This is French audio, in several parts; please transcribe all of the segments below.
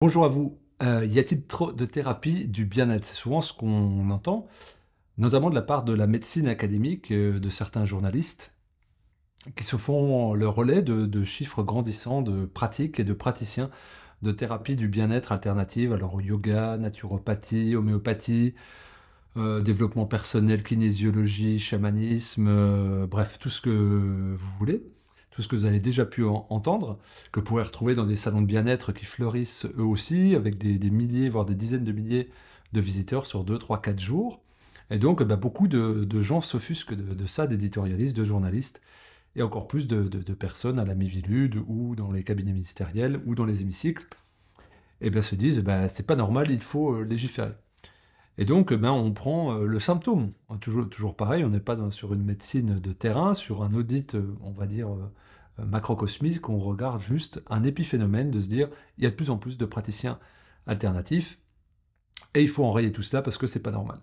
Bonjour à vous. Euh, y a-t-il trop de thérapie du bien-être C'est souvent ce qu'on entend, notamment de la part de la médecine académique, euh, de certains journalistes, qui se font le relais de, chiffres grandissants de pratiques et de praticiens de thérapie du bien-être alternative, alors yoga, naturopathie, homéopathie, euh, développement personnel, kinésiologie, chamanisme, bref, tout ce que vous voulez tout ce que vous avez déjà pu entendre, que vous pourrez retrouver dans des salons de bien-être qui fleurissent eux aussi, avec des, milliers, voire des dizaines de milliers de visiteurs sur 2, 3, 4 jours. Et donc, bah, beaucoup de, gens s'offusquent de, ça, d'éditorialistes, de journalistes, et encore plus de, personnes à la Mivilude ou dans les cabinets ministériels ou dans les hémicycles, et bien se disent, bah, c'est pas normal, il faut euh, légiférer. Et donc, ben, on prend euh, le symptôme. Toujours, toujours pareil, on n'est pas sur une médecine de terrain, sur un audit, euh, on va dire, euh, macrocosmique, on regarde juste un épiphénomène de se dire, il y a de plus en plus de praticiens alternatifs, et il faut enrayer tout cela parce que c'est pas normal.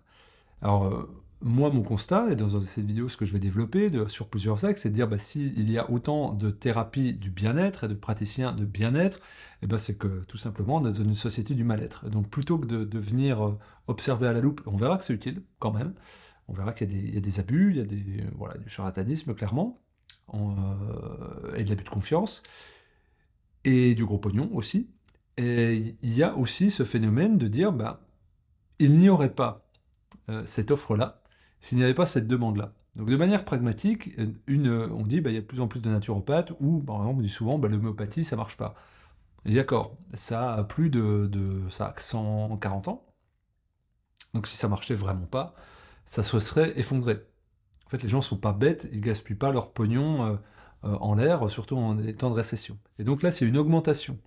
Alors, moi, mon constat, et dans cette vidéo, ce que je vais développer sur plusieurs axes, c'est de dire, bah, s'il y a autant de thérapies du bien-être et de praticiens de bien-être, eh ben, c'est que tout simplement, on est dans une société du mal-être. Donc plutôt que de, venir euh, observer à la loupe, on verra que c'est utile quand même, on verra qu'il y, a des abus, il y a des, du charlatanisme, clairement, euh, et de l'abus de confiance, et du gros pognon aussi. Et il y a aussi ce phénomène de dire, bah, il n'y aurait pas euh, cette offre-là, s'il n'y avait pas cette demande-là. Donc de manière pragmatique, une, euh, on dit bah, il y a de plus en plus de naturopathes, ou par exemple on dit souvent que bah, l'homéopathie ça marche pas. D'accord, ça a plus de, de, ça 140 ans, donc si ça marchait vraiment pas, ça se serait effondré. En fait les gens sont pas bêtes, ils gaspillent pas leur pognon. Euh, euh, en l'air, surtout en temps de récession. Et donc là, c'est une augmentation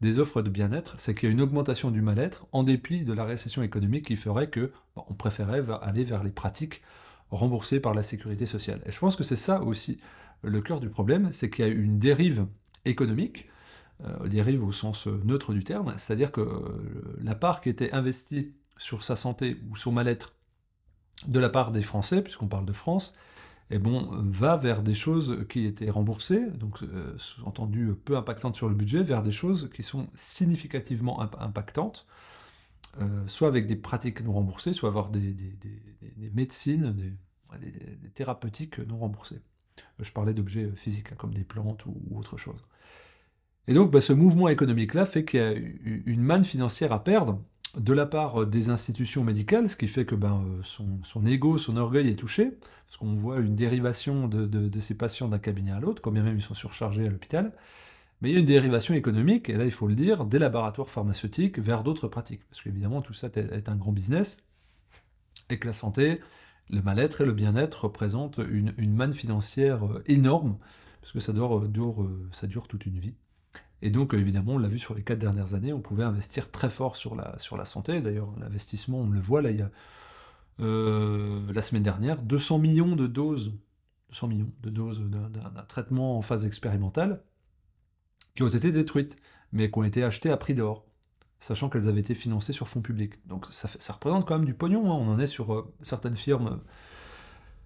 des offres de bien-être, c'est qu'il y a une augmentation du mal-être en dépit de la récession économique qui ferait que on préférait aller vers les pratiques remboursées par la sécurité sociale. Et je pense que c'est ça aussi le cœur du problème, c'est qu'il y a une dérive économique, euh, dérive au sens euh, neutre du terme, c'est-à-dire que la part qui était investie sur sa santé ou son mal-être de la part des Français, puisqu'on parle de France, eh bon, va vers des choses qui étaient remboursées, donc euh, sous-entendu euh, peu impactantes sur le budget, vers des choses qui sont significativement impactantes, euh, soit avec des pratiques non remboursées, soit avoir des, des, médecines, des, thérapeutiques non remboursées. Je parlais d'objets physiques, hein, comme des plantes ou, autre chose. Et donc, bah, ce mouvement économique-là fait qu'il y a une manne financière à perdre, de la part euh, des institutions médicales, ce qui fait que ben, euh, son, ego, son orgueil est touché, parce qu'on voit une dérivation de, ses ces patients d'un cabinet à l'autre, bien même ils sont surchargés à l'hôpital. Mais il y a une dérivation économique, et là il faut le dire, des laboratoires pharmaceutiques vers d'autres pratiques, parce qu'évidemment tout ça est un grand business, et que la santé, le mal-être et le bien-être représentent une, manne financière euh, énorme, parce que ça dure toute une vie. Et donc, euh, évidemment, on l'a vu sur les quatre dernières années, on pouvait investir très fort sur la, sur la santé. D'ailleurs, l'investissement, on le voit, là, il y a, euh, la semaine dernière, 200 millions de doses, 200 millions de doses d'un traitement en phase expérimentale qui ont été détruites, mais qui ont été achetées à prix d'or, sachant qu'elles avaient été financées sur fonds publics. Donc ça, représente quand même du pognon, hein. on en est sur euh, certaines firmes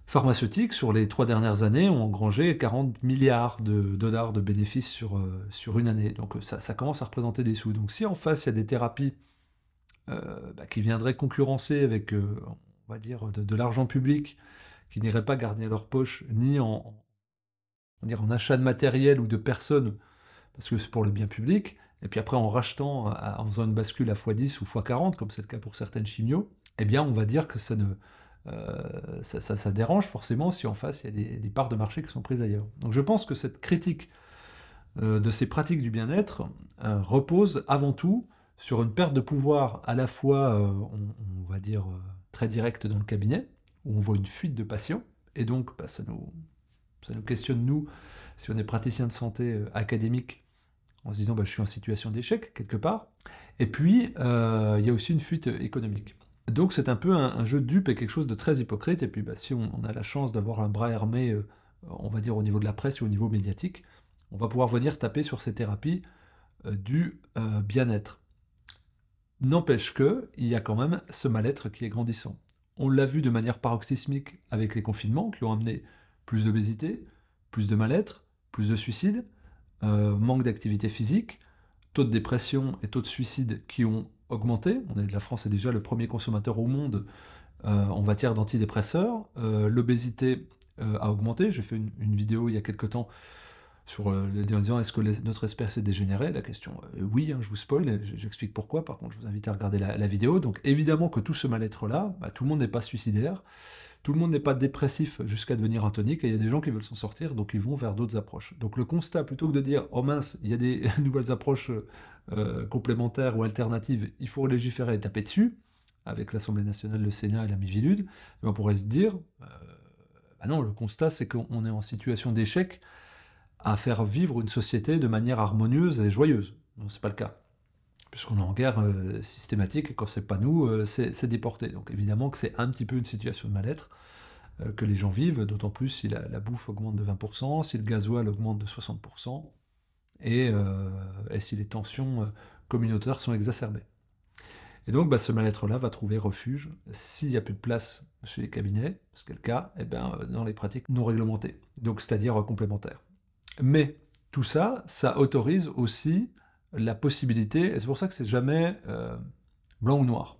pharmaceutiques, sur les trois dernières années, ont engrangé 40 milliards de dollars de bénéfices sur, euh, sur une année. Donc euh, ça, commence à représenter des sous. Donc si en face, il y a des thérapies euh, bah, qui viendraient concurrencer avec, on va dire, de, l'argent public, qui n'iraient pas garder leur poche, ni en, dire, en achat de matériel ou de personnes, parce que c'est pour le bien public, et puis après en rachetant, en faisant une bascule à x10 ou x40, comme c'est le cas pour certaines chimios, eh bien on va dire que ça ne, euh, ça, dérange forcément si en face il y a des, parts de marché qui sont prises ailleurs. Donc je pense que cette critique euh, de ces pratiques du bien-être euh, repose avant tout sur une perte de pouvoir à la fois, on, va dire, très directe dans le cabinet, où on voit une fuite de patients, et donc bah, ça, nous, questionne, nous, si on est praticien de santé académique, en se disant bah, je suis en situation d'échec quelque part, et puis il y a aussi une fuite économique. Donc c'est un peu un, jeu de dupe et quelque chose de très hypocrite. Et puis bah, si on, a la chance d'avoir un bras armé, euh, on va dire au niveau de la presse ou au niveau médiatique, on va pouvoir venir taper sur ces thérapies euh, du euh, bien-être. N'empêche que il y a quand même ce mal-être qui est grandissant. On l'a vu de manière paroxysmique avec les confinements qui ont amené plus d'obésité, plus de mal-être, plus de suicides, manque d'activité physique, taux de dépression et taux de suicide qui ont augmenté, On est, la France est déjà le premier consommateur au monde euh, en matière d'antidépresseurs. Euh, l'obésité euh, a augmenté. J'ai fait une, vidéo il y a quelque temps sur les disant est-ce que notre espèce est dégénérée La question, oui, hein, je vous spoil, j'explique pourquoi. Par contre, je vous invite à regarder la, vidéo. Donc évidemment que tout ce mal-être-là, bah, tout le monde n'est pas suicidaire. Tout le monde n'est pas dépressif jusqu'à devenir un et il y a des gens qui veulent s'en sortir, donc ils vont vers d'autres approches. Donc le constat, plutôt que de dire « Oh mince, il y a des nouvelles approches Complémentaire euh, complémentaires ou alternatives, il faut légiférer et taper dessus, avec l'Assemblée nationale, le Sénat et la Mivilude, eh ben, on pourrait se dire, euh, bah non, le constat c'est qu'on est en situation d'échec à faire vivre une société de manière harmonieuse et joyeuse. Non, c'est pas le cas. Puisqu'on est en guerre euh, systématique, et quand c'est pas nous, c'est déporté. Donc évidemment que c'est un petit peu une situation de mal-être que les gens vivent, d'autant plus si la, la, bouffe augmente de 20%, si le gasoil augmente de 60%, euh, et, si les tensions euh, communautaires sont exacerbées. Et donc, bah, ce mal-être-là va trouver refuge s'il n'y a plus de place chez les cabinets, ce qui est le cas, eh ben, dans les pratiques non réglementées, donc c'est-à-dire complémentaires. Mais tout ça, ça autorise aussi la possibilité, et c'est pour ça que c'est jamais euh, blanc ou noir.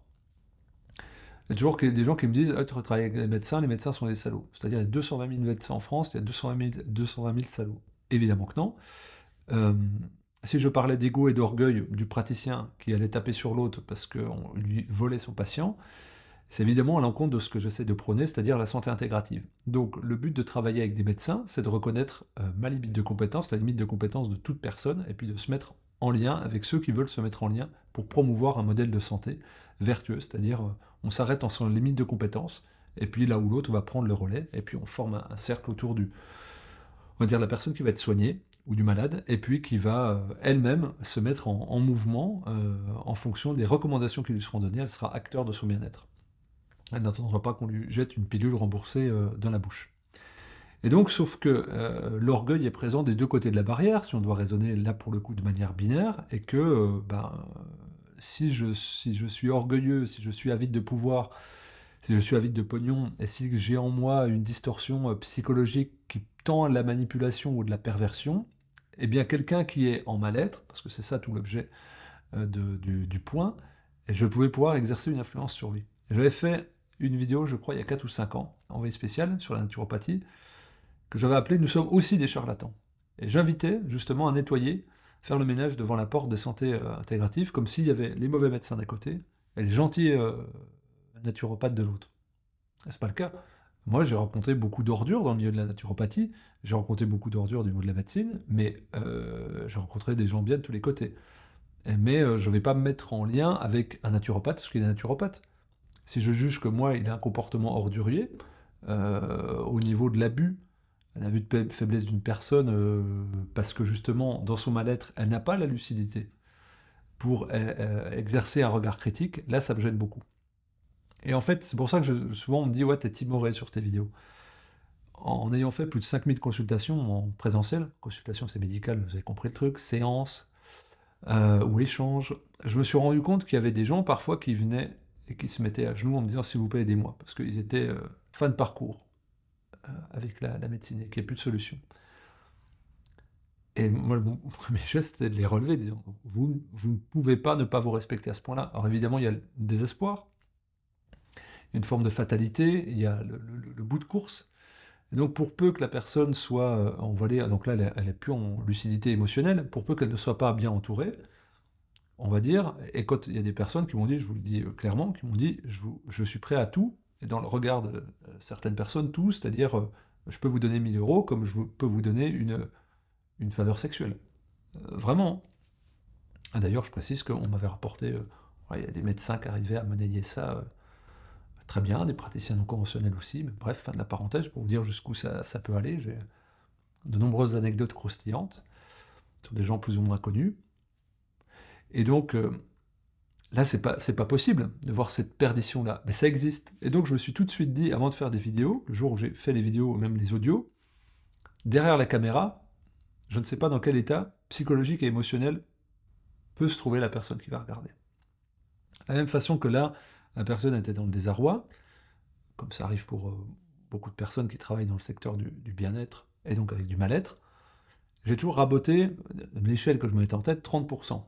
Il y a toujours des gens qui me disent ah, Tu travailles avec des médecins, les médecins sont des salauds. C'est-à-dire, il y a 220 000 médecins en France, il y a 220 220 000 salauds. Évidemment que non. Euh, si je parlais d'ego et d'orgueil du praticien qui allait taper sur l'autre parce qu'on lui volait son patient, c'est évidemment à l'encontre de ce que j'essaie de prôner, c'est-à-dire la santé intégrative. Donc le but de travailler avec des médecins, c'est de reconnaître euh, ma limite de compétence, la limite de compétence de toute personne, et puis de se mettre en lien avec ceux qui veulent se mettre en lien pour promouvoir un modèle de santé vertueux, c'est-à-dire euh, on s'arrête en son limite de compétence, et puis là où l'autre va prendre le relais, et puis on forme un cercle autour du, on va dire, la personne qui va être soignée ou du malade, et puis qui va euh, elle-même se mettre en, mouvement euh, en fonction des recommandations qui lui seront données. Elle sera acteur de son bien-être. Elle n'attendra pas qu'on lui jette une pilule remboursée euh, dans la bouche. Et donc, sauf que l'orgueil est présent des deux côtés de la barrière, si on doit raisonner là pour le coup de manière binaire, et que ben, si, je, si je suis orgueilleux, si je suis avide de pouvoir, si je suis avide de pognon, et si j'ai en moi une distorsion psychologique qui de la manipulation ou de la perversion, eh bien quelqu'un qui est en mal-être, parce que c'est ça tout l'objet euh, du, point, et je pouvais pouvoir exercer une influence sur lui. J'avais fait une vidéo, je crois, il y a 4 ou 5 ans, en veille spéciale, sur la naturopathie, que j'avais appelée « Nous sommes aussi des charlatans ». Et j'invitais justement à nettoyer, faire le ménage devant la porte des santé euh, intégratives, comme s'il y avait les mauvais médecins d'un côté et les gentils euh, naturopathes de l'autre. n'est pas le cas. Moi, j'ai rencontré beaucoup d'ordures dans le milieu de la naturopathie, j'ai rencontré beaucoup d'ordures du niveau de la médecine, mais euh, j'ai rencontré des gens bien de tous les côtés. Mais euh, je ne vais pas me mettre en lien avec un naturopathe parce qu'il est naturopathe. Si je juge que moi, il a un comportement ordurier, euh, au niveau de l'abus, la vue de faiblesse d'une personne, parce que justement, dans son mal-être, elle n'a pas la lucidité pour exercer un regard critique, là, ça me gêne beaucoup. Et en fait, c'est pour ça que je, souvent on me dit Ouais, t'es timoré sur tes vidéos. En ayant fait plus de 5000 consultations en présentiel, consultation c'est médical, vous avez compris le truc, séance euh, ou échange, je me suis rendu compte qu'il y avait des gens parfois qui venaient et qui se mettaient à genoux en me disant S'il vous plaît, aidez-moi, parce qu'ils étaient euh, fans de parcours euh, avec la, médecine et qu'il n'y a plus de solution. Et moi, mon premier geste, c'était de les relever, disant vous, vous ne pouvez pas ne pas vous respecter à ce point-là. Alors évidemment, il y a le désespoir, une forme de fatalité, il y a le, bout de course. donc pour peu que la personne soit, euh, on va donc là elle n'est plus en lucidité émotionnelle, pour peu qu'elle ne soit pas bien entourée, on va dire, et quand il y a des personnes qui m'ont dit, je vous le dis euh, clairement, qui m'ont dit, je, je, suis prêt à tout, et dans le regard de euh, certaines personnes, tout, c'est-à-dire, je peux vous donner 1000 euros comme je peux vous donner une, une faveur sexuelle. vraiment. D'ailleurs, je précise qu'on m'avait rapporté, il y a des médecins qui arrivaient à monnayer ça très bien, des praticiens non conventionnels aussi. Mais bref, fin de la parenthèse pour vous dire jusqu'où ça, ça, peut aller. J'ai de nombreuses anecdotes croustillantes sur des gens plus ou moins connus. Et donc, euh, là, c'est pas, pas possible de voir cette perdition-là. Mais ça existe. Et donc, je me suis tout de suite dit, avant de faire des vidéos, le jour où j'ai fait les vidéos, même les audios, derrière la caméra, je ne sais pas dans quel état psychologique et émotionnel peut se trouver la personne qui va regarder. De la même façon que là, la personne était dans le désarroi, comme ça arrive pour euh, beaucoup de personnes qui travaillent dans le secteur du, bien-être et donc avec du mal-être. J'ai toujours raboté euh, l'échelle que je mettais en tête, 30%.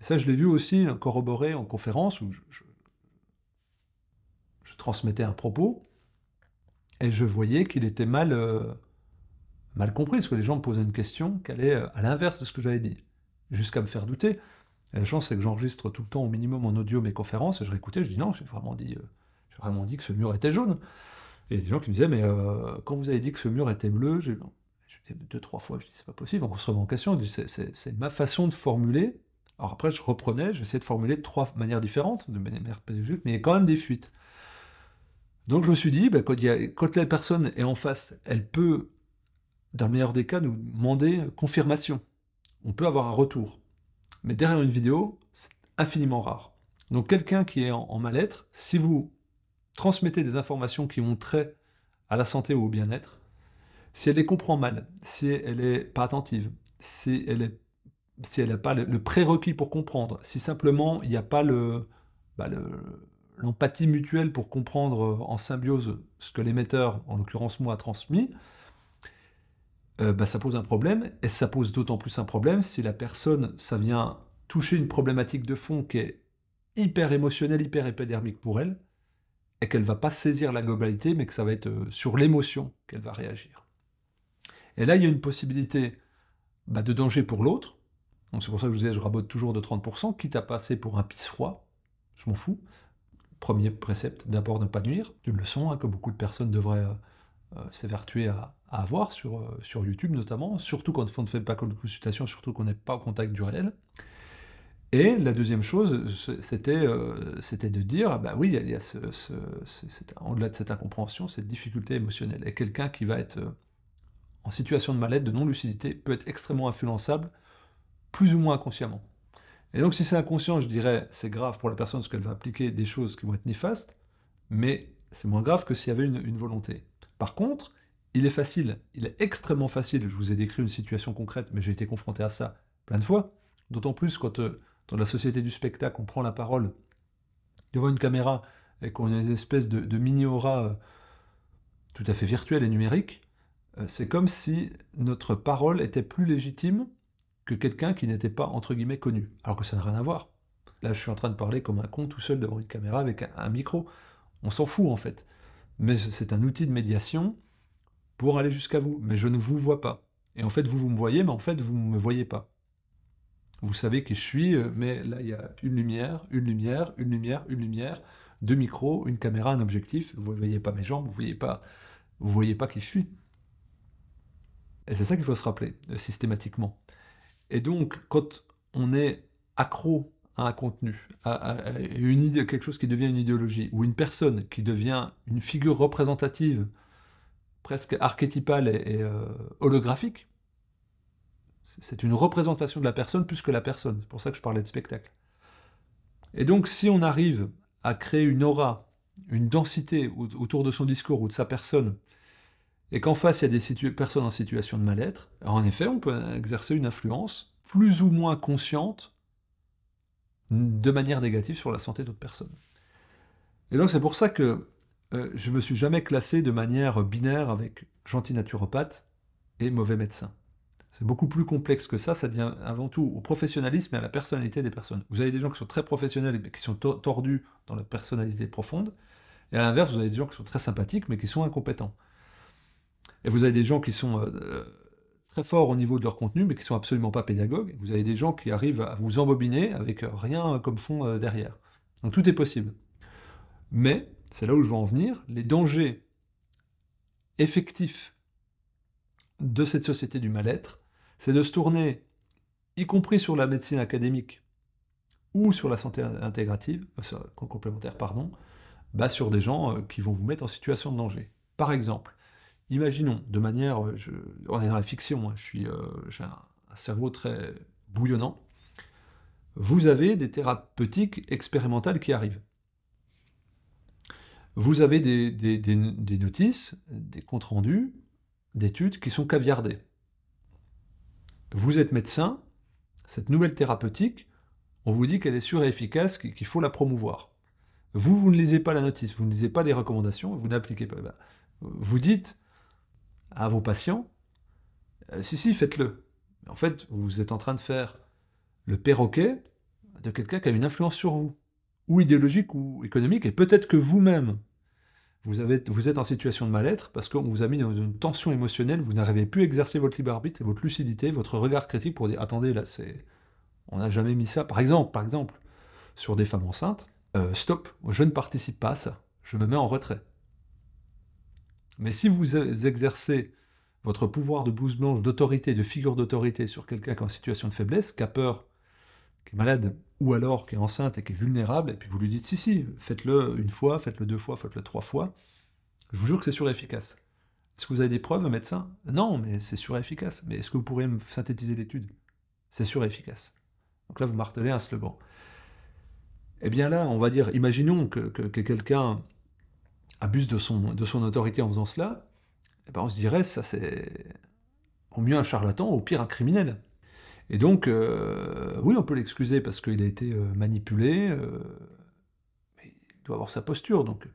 ça, je l'ai vu aussi corroboré en conférence où je, transmettais un propos et je voyais qu'il était mal, euh, mal compris, parce que les gens me posaient une question qui allait à l'inverse de ce que j'avais dit, jusqu'à me faire douter la chance, c'est que j'enregistre tout le temps au minimum en audio mes conférences, et je réécoutais, je dis non, j'ai vraiment dit, euh, vraiment dit que ce mur était jaune. Et il y a des gens qui me disaient, mais euh, quand vous avez dit que ce mur était bleu, j'ai deux, trois fois, je dis c'est pas possible, on se remet en question, c'est ma façon de formuler. Alors après, je reprenais, j'essayais de formuler de trois manières différentes, de manière mais il y a quand même des fuites. Donc je me suis dit, bah, quand, quand la personne est en face, elle peut, dans le meilleur des cas, nous demander confirmation. On peut avoir un retour mais derrière une vidéo, c'est infiniment rare. Donc quelqu'un qui est en, mal-être, si vous transmettez des informations qui ont trait à la santé ou au bien-être, si elle les comprend mal, si elle n'est pas attentive, si elle n'a pas le, prérequis pour comprendre, si simplement il n'y a pas bah l'empathie mutuelle pour comprendre euh, en symbiose ce que l'émetteur, en l'occurrence moi, a transmis, euh, bah, ça pose un problème, et ça pose d'autant plus un problème si la personne, ça vient toucher une problématique de fond qui est hyper émotionnelle, hyper épidermique pour elle, et qu'elle va pas saisir la globalité, mais que ça va être euh, sur l'émotion qu'elle va réagir. Et là, il y a une possibilité bah, de danger pour l'autre, donc c'est pour ça que je vous disais, je rabote toujours de 30%, quitte à passer pour un pisse froid je m'en fous. Premier précepte, d'abord ne pas nuire, une leçon hein, que beaucoup de personnes devraient... Euh, euh, s'évertuer à, à, avoir euh, sur, YouTube notamment, surtout quand on ne fait pas de consultation, surtout qu'on n'est pas au contact du réel. Et la deuxième chose, euh, c'était de dire, bah oui, il y a ce, delà de cette incompréhension, cette difficulté émotionnelle. Et quelqu'un qui va être en situation de mal de non-lucidité, peut être extrêmement influençable, plus ou moins inconsciemment. Et donc si c'est inconscient, je dirais, c'est grave pour la personne parce qu'elle va appliquer des choses qui vont être néfastes, mais c'est moins grave que s'il y avait une volonté. Par contre, il est facile, il est extrêmement facile, je vous ai décrit une situation concrète, mais j'ai été confronté à ça plein de fois, d'autant plus quand euh, dans la société du spectacle, on prend la parole devant une caméra et qu'on a une espèce de, mini-aura euh, tout à fait virtuelle et numérique, euh, c'est comme si notre parole était plus légitime que quelqu'un qui n'était pas, entre guillemets, connu, alors que ça n'a rien à voir. Là, je suis en train de parler comme un con tout seul devant une caméra avec un micro. On s'en fout, en fait mais c'est un outil de médiation pour aller jusqu'à vous. Mais je ne vous vois pas. Et en fait, vous, vous me voyez, mais en fait, vous ne me voyez pas. Vous savez qui je suis, euh, mais là, il y a une lumière, une lumière, une lumière, une lumière, deux micros, une caméra, un objectif. Vous ne voyez pas mes jambes, vous ne voyez, pas, voyez pas qui je suis. Et c'est ça qu'il faut se rappeler, euh, systématiquement. Et donc, quand on est accro un contenu, à, une idée, quelque chose qui devient une idéologie, ou une personne qui devient une figure représentative, presque archétypale et, euh, holographique, c'est une représentation de la personne plus que la personne. C'est pour ça que je parlais de spectacle. Et donc, si on arrive à créer une aura, une densité autour de son discours ou de sa personne, et qu'en face, il y a des personnes en situation de mal-être, en effet, on peut exercer une influence plus ou moins consciente de manière négative sur la santé d'autres personnes. Et donc c'est pour ça que euh, je me suis jamais classé de manière binaire avec gentil naturopathe et mauvais médecin. C'est beaucoup plus complexe que ça, ça devient avant tout au professionnalisme et à la personnalité des personnes. Vous avez des gens qui sont très professionnels mais qui sont tordus dans la personnalité profonde, et à l'inverse, vous avez des gens qui sont très sympathiques mais qui sont incompétents. Et vous avez des gens qui sont euh, euh, très au niveau de leur contenu, mais qui sont absolument pas pédagogues. Vous avez des gens qui arrivent à vous embobiner avec rien comme fond euh, derrière. Donc tout est possible. Mais, c'est là où je veux en venir, les dangers effectifs de cette société du mal-être, c'est de se tourner, y compris sur la médecine académique ou sur la santé intégrative, euh, complémentaire, pardon, bas sur des gens euh, qui vont vous mettre en situation de danger. Par exemple, Imaginons, de manière, euh, on est dans la fiction, je suis, euh, j'ai un, cerveau très bouillonnant. Vous avez des thérapeutiques expérimentales qui arrivent. Vous avez des, des notices, des comptes rendus, d'études qui sont caviardées. Vous êtes médecin, cette nouvelle thérapeutique, on vous dit qu'elle est sûre et efficace, qu'il faut la promouvoir. Vous, vous ne lisez pas la notice, vous ne lisez pas les recommandations, vous n'appliquez pas. Eh ben, vous dites, à vos patients, euh, si, si, faites-le. En fait, vous êtes en train de faire le perroquet de quelqu'un qui a une influence sur vous, ou idéologique ou économique, et peut-être que vous-même, vous, vous êtes en situation de mal-être parce qu'on vous a mis dans une tension émotionnelle, vous n'arrivez plus à exercer votre libre arbitre, votre lucidité, votre regard critique pour dire attendez, là, c'est, on n'a jamais mis ça. Par exemple, par exemple, sur des femmes enceintes, euh, stop, je ne participe pas à ça, je me mets en retrait. Mais si vous exercez votre pouvoir de blouse blanche, d'autorité, de figure d'autorité sur quelqu'un qui est en situation de faiblesse, qui a peur, qui est malade, ou alors qui est enceinte et qui est vulnérable, et puis vous lui dites si, si, faites-le une fois, faites-le deux fois, faites-le trois fois, je vous jure que c'est sur efficace. Est-ce que vous avez des preuves, médecin Non, mais c'est sûr efficace. Mais est-ce que vous pourriez me synthétiser l'étude C'est sûr efficace. Donc là, vous martelez un slogan. Eh bien là, on va dire, imaginons que quelqu'un abuse de son, de son autorité en faisant cela, eh ben on se dirait, ça c'est au mieux un charlatan, au pire un criminel. Et donc, euh, oui, on peut l'excuser parce qu'il a été euh, manipulé, euh, mais il doit avoir sa posture. Donc,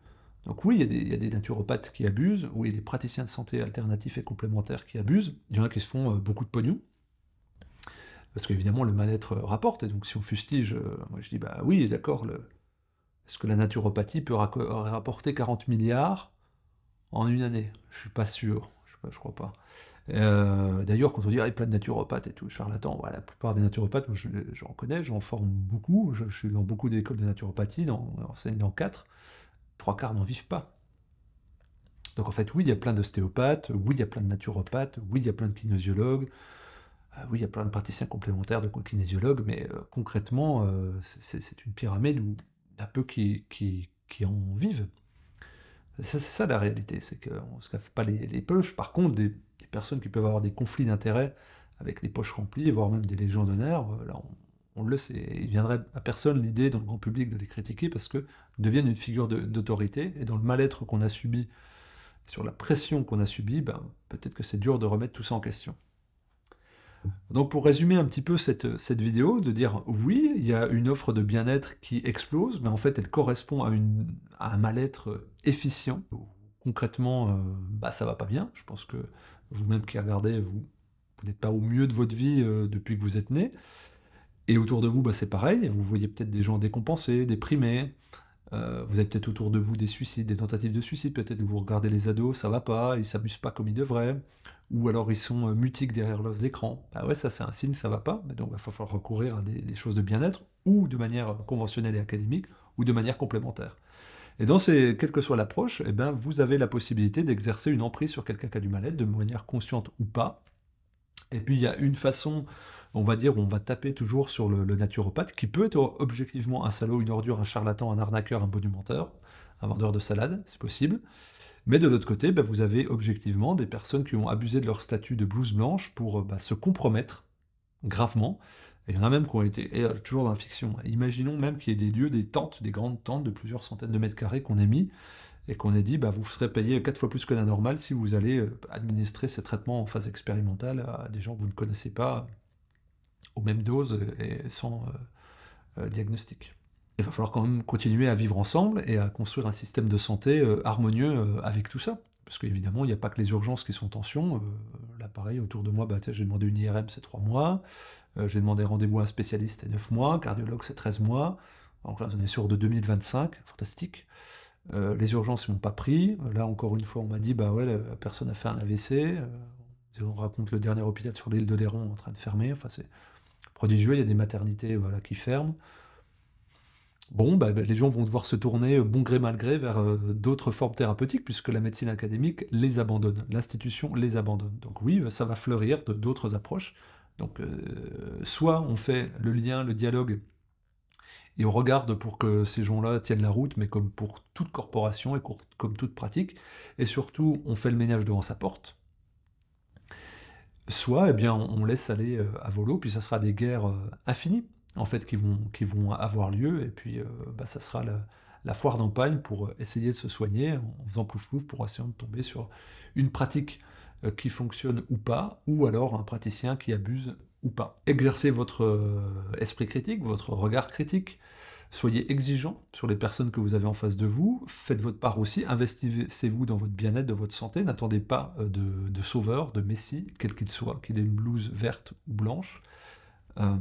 donc oui, il y, a des, naturopathes qui abusent, oui, il y a des praticiens de santé alternatifs et complémentaires qui abusent, il y en a qui se font beaucoup de pognon, parce qu'évidemment, le mal-être rapporte, et donc si on fustige, moi je dis, bah oui, d'accord, le, parce que la naturopathie peut rapporter 40 milliards en une année. Je suis pas sûr, je, ne crois pas. Euh, d'ailleurs, quand on dit ah, il y a plein de naturopathes et tout, charlatans, voilà, bah, la plupart des naturopathes, moi, je reconnais, j'en forme beaucoup, je, suis dans beaucoup d'écoles de naturopathie, dans, enseigne dans quatre, trois quarts n'en vivent pas. Donc en fait, oui, il y a plein d'ostéopathes, oui, il y a plein de naturopathes, oui, il y a plein de kinésiologues, euh, oui, il y a plein de praticiens complémentaires de kinésiologues, mais euh, concrètement, c'est une pyramide où peu qui, qui, qui en vivent. C'est ça la réalité, c'est qu'on ne se pas les, poches. Par contre, des, personnes qui peuvent avoir des conflits d'intérêts avec les poches remplies, voire même des légendaires, euh, là on, le sait. Il viendrait à personne l'idée dans le grand public de les critiquer parce que deviennent une figure d'autorité et dans le mal-être qu'on a subi, sur la pression qu'on a subi ben, peut-être que c'est dur de remettre tout ça en question. Donc pour résumer un petit peu cette, cette, vidéo, de dire oui, il y a une offre de bien-être qui explose, mais en fait elle correspond à, un mal-être euh, efficient. Concrètement, euh, bah, ça va pas bien. Je pense que vous-même qui regardez, vous, vous n'êtes pas au mieux de votre vie euh, depuis que vous êtes né. Et autour de vous, bah, c'est pareil. Vous voyez peut-être des gens décompensés, déprimés. vous avez peut-être autour de vous des suicides, des tentatives de suicide. Peut-être que vous regardez les ados, ça va pas, ils s'amusent pas comme ils devraient ou alors ils sont euh, mutiques derrière leurs écrans. Bah ouais, ça c'est un signe, ça va pas. Donc il va falloir recourir à des, choses de bien-être, ou de manière euh, conventionnelle et académique, ou de manière complémentaire. Et dans ces, quelle que soit l'approche, eh ben, vous avez la possibilité d'exercer une emprise sur quelqu'un qui a du mal-être, de manière consciente ou pas. Et puis il y a une façon, on va dire, on va taper toujours sur le, naturopathe, qui peut être objectivement un salaud, une ordure, un charlatan, un arnaqueur, un menteur un vendeur de salade, c'est possible. Mais de l'autre côté, bah, vous avez objectivement des personnes qui ont abusé de leur statut de blouse blanche pour euh, bah, se compromettre gravement. Et il y en a même qui ont été, euh, toujours dans la fiction, hein, imaginons même qu'il y ait des lieux, des tentes, des grandes tentes de plusieurs centaines de mètres carrés qu'on ait mis, et qu'on ait dit, bah, vous serez payé quatre fois plus que la normale si vous allez euh, administrer ces traitements en phase expérimentale à des gens que vous ne connaissez pas, aux mêmes doses et sans diagnostic il va falloir quand même continuer à vivre ensemble et à construire un système de santé euh, harmonieux euh, avec tout ça. Parce qu'évidemment, il n'y a pas que les urgences qui sont en tension. Euh, là, pareil, autour de moi, bah, j'ai demandé une IRM, c'est trois mois. j'ai demandé rendez-vous à un spécialiste, c'est 9 mois. Cardiologue, c'est 13 mois. Donc là, on est sûr de 2025, fantastique. les urgences ne m'ont pas pris. Là, encore une fois, on m'a dit, bah ouais, personne a fait un AVC. on raconte le dernier hôpital sur l'île de Léron en train de fermer. Enfin, c'est prodigieux. Il y a des maternités voilà, qui ferment bon, bah, bah, les gens vont devoir se tourner, euh, bon gré mal gré, vers euh, d'autres formes thérapeutiques, puisque la médecine académique les abandonne, l'institution les abandonne. Donc oui, bah, ça va fleurir de d'autres approches. Donc euh, soit on fait le lien, le dialogue, et on regarde pour que ces gens-là tiennent la route, mais comme pour toute corporation et comme toute pratique, et surtout on fait le ménage devant sa porte, soit eh bien, on laisse aller à volo, puis ça sera des guerres infinies en fait, qui vont, qui vont avoir lieu. Et puis, euh, bah, ça sera la, foire d'empagne pour euh, essayer de se soigner en faisant pouf pouf pour essayer de tomber sur une pratique euh, qui fonctionne ou pas, ou alors un praticien qui abuse ou pas. Exercez votre esprit critique, votre regard critique, soyez exigeant sur les personnes que vous avez en face de vous, faites votre part aussi, investissez-vous dans votre bien-être, dans votre santé, n'attendez pas de, de sauveur, de messie, quel qu'il soit, qu'il ait une blouse verte ou blanche, euh,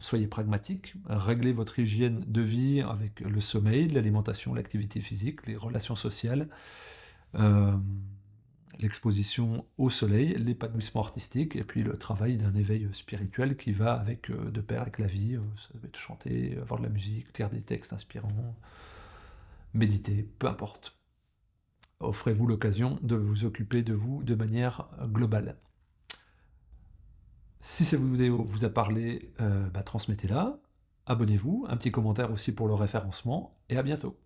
soyez pragmatique, réglez votre hygiène de vie avec le sommeil, l'alimentation, l'activité physique, les relations sociales, euh, l'exposition au soleil, l'épanouissement artistique, et puis le travail d'un éveil spirituel qui va avec euh, de pair avec la vie. ça peut être chanter, avoir de la musique, lire des textes inspirants, méditer, peu importe. Offrez-vous l'occasion de vous occuper de vous de manière globale. Si cette vidéo vous a parlé, euh, bah, transmettez-la, abonnez-vous, un petit commentaire aussi pour le référencement, et à bientôt.